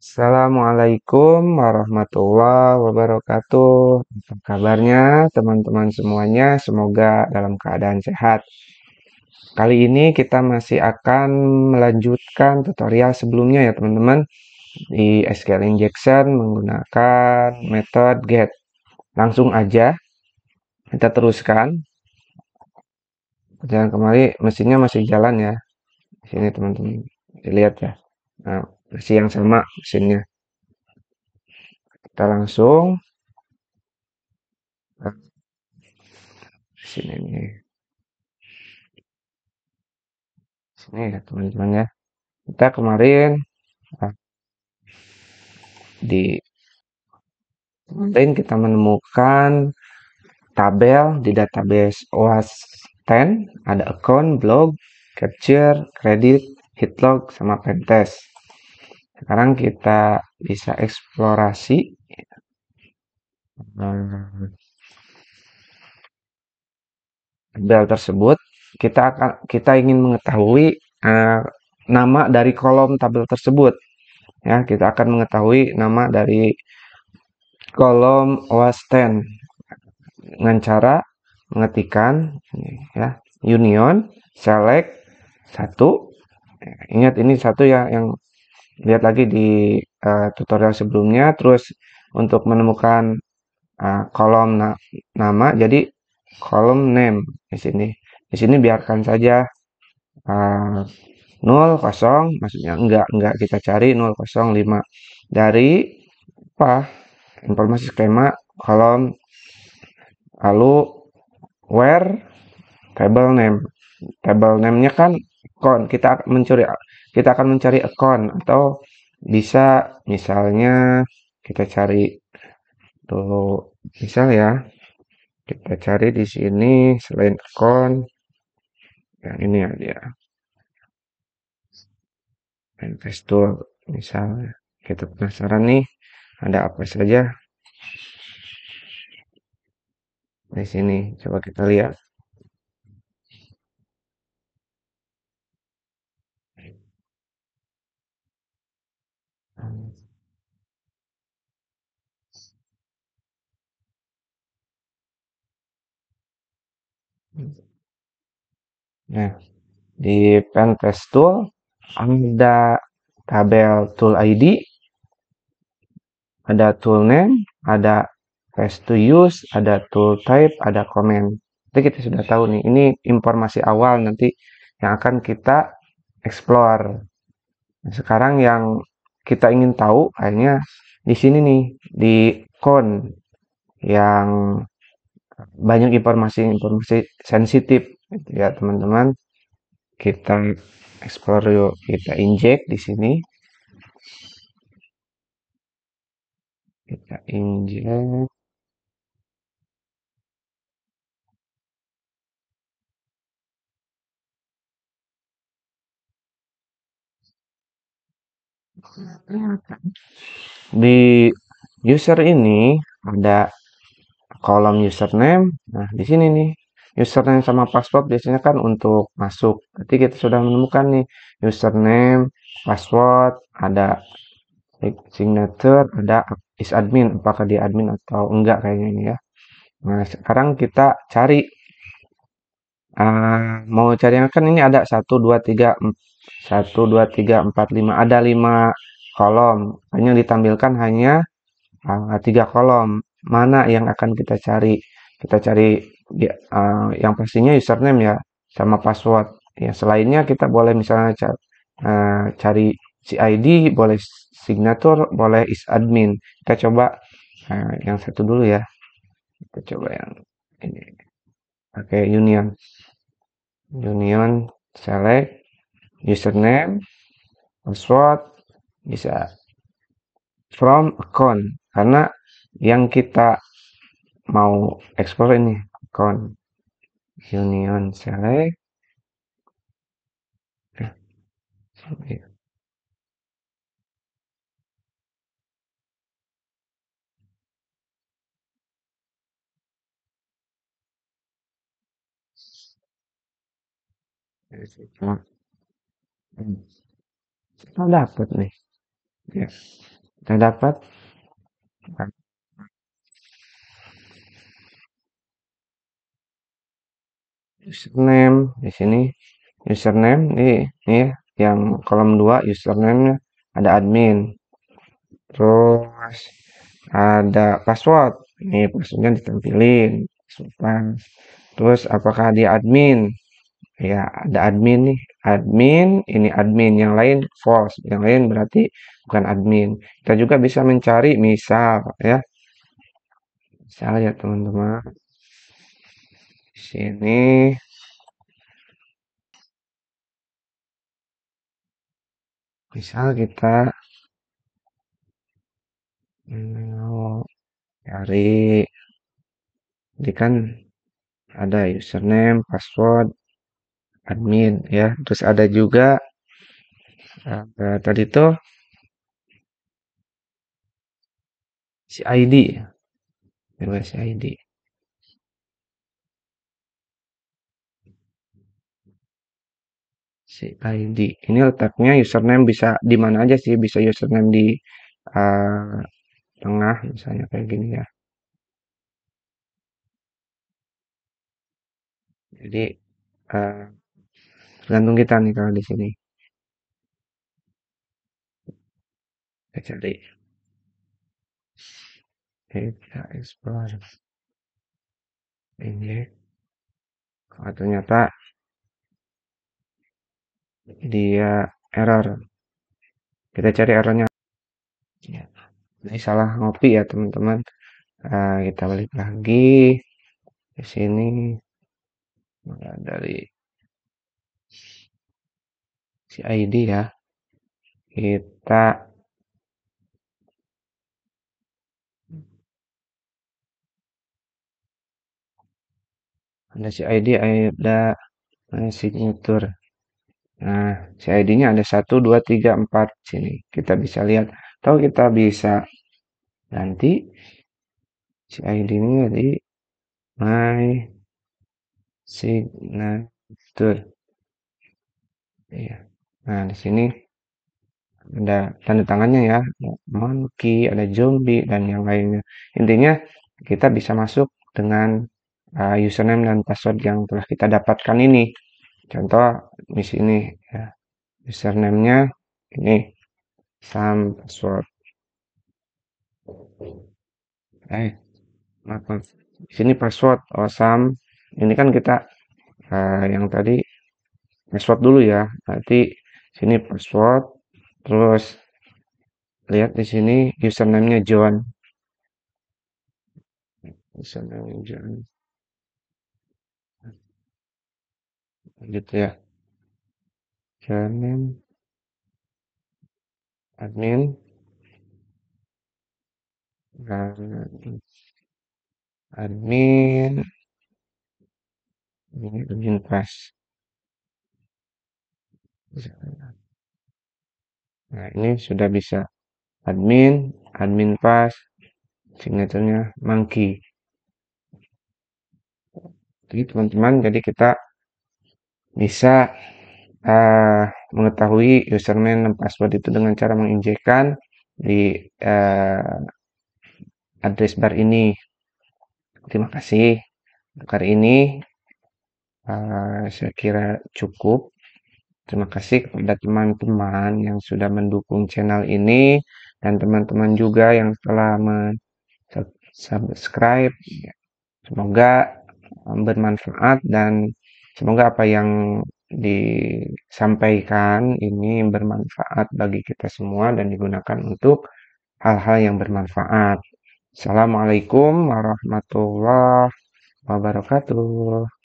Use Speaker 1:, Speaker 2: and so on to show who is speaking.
Speaker 1: Assalamualaikum warahmatullahi wabarakatuh. Apa kabarnya teman-teman semuanya? Semoga dalam keadaan sehat. Kali ini kita masih akan melanjutkan tutorial sebelumnya ya teman-teman di SQL injection menggunakan metode get. Langsung aja kita teruskan. Jangan kemari mesinnya masih jalan ya. Di Sini teman-teman, lihat ya. Nah, versi yang sama mesinnya kita langsung nah, sini nih sini ya teman-teman ya kita kemarin ah, di kemarin kita menemukan tabel di database OAS 10 ada account, blog, capture, kredit, hitlog, sama pentest sekarang kita bisa eksplorasi. Tabel hmm. tersebut kita akan kita ingin mengetahui uh, nama dari kolom tabel tersebut ya kita akan mengetahui nama dari kolom wasten dengan cara mengetikkan ya union select satu ingat ini satu ya yang lihat lagi di uh, tutorial sebelumnya terus untuk menemukan uh, kolom na nama jadi kolom name di sini di sini biarkan saja uh, eh, 0 kosong maksudnya enggak enggak kita cari 005 dari apa informasi skema kolom lalu where table name table name-nya kan kon kita mencuri kita akan mencari account atau bisa misalnya kita cari dulu misal ya kita cari di sini selain account yang ini ya dia investor misalnya kita penasaran nih ada apa saja di sini coba kita lihat Nah, di pentest tool ada tabel tool ID, ada tool name, ada test to use, ada tool type, ada comment. Jadi kita sudah tahu nih, ini informasi awal nanti yang akan kita explore. Nah, sekarang yang kita ingin tahu akhirnya di sini nih di con yang banyak informasi-informasi sensitif gitu ya teman-teman kita explore yuk kita inject di sini kita inject ya, di user ini ada kolom username. Nah, di sini nih, username sama password biasanya kan untuk masuk. Berarti kita sudah menemukan nih username, password, ada signature, ada is admin, apakah dia admin atau enggak kayaknya ini ya. Nah, sekarang kita cari uh, mau cari yang kan ini ada 1 2 3 1 2 3 4 5 ada 5 kolom. Hanya ditampilkan hanya ah, tiga kolom mana yang akan kita cari kita cari ya, uh, yang pastinya username ya sama password ya selainnya kita boleh misalnya eh, cari, uh, cari CID boleh signature boleh is admin. kita coba uh, yang satu dulu ya kita coba yang ini Oke, okay, union union select username password bisa from account karena yang kita mau explore ini con union select eh, sampai hmm. kita dapat nih ya kita dapat nah, username di sini username ini, ini yang kolom 2 username ada admin terus ada password ini passwordnya ditampilin password. terus apakah dia admin ya ada admin nih admin ini admin yang lain false yang lain berarti bukan admin kita juga bisa mencari misal ya Misal ya teman-teman sini misal kita mau cari ini kan ada username, password, admin ya. Terus ada juga ada tadi tuh si ID, si ID. ID ini letaknya username bisa di mana aja sih bisa username di uh, tengah misalnya kayak gini ya jadi uh, tergantung kita nih kalau di sini kita cari kita explore ini kalau ternyata dia error kita cari errornya ya. ini salah ngopi ya teman-teman nah, kita balik lagi di sini dari si ID ya kita ada si ID ada signature Nah, CID-nya ada 1, 2, 3, 4 sini. Kita bisa lihat. Atau kita bisa ganti CID-nya jadi my signature. Iya. Nah, di sini ada tanda tangannya ya. Monkey, ada zombie, dan yang lainnya. Intinya, kita bisa masuk dengan uh, username dan password yang telah kita dapatkan ini contoh di sini ya username-nya ini sam password eh apa di sini password oh sam ini kan kita uh, yang tadi password dulu ya nanti sini password terus lihat di sini username-nya John username John gitu ya username admin admin ini admin pas nah ini sudah bisa admin admin pas signaturenya monkey jadi teman-teman jadi kita bisa uh, mengetahui username dan password itu dengan cara menginjekan di uh, address bar ini. Terima kasih. Untuk hari ini uh, saya kira cukup. Terima kasih kepada teman-teman yang sudah mendukung channel ini dan teman-teman juga yang telah subscribe. Semoga bermanfaat dan Semoga apa yang disampaikan ini bermanfaat bagi kita semua dan digunakan untuk hal-hal yang bermanfaat. Assalamualaikum warahmatullahi wabarakatuh.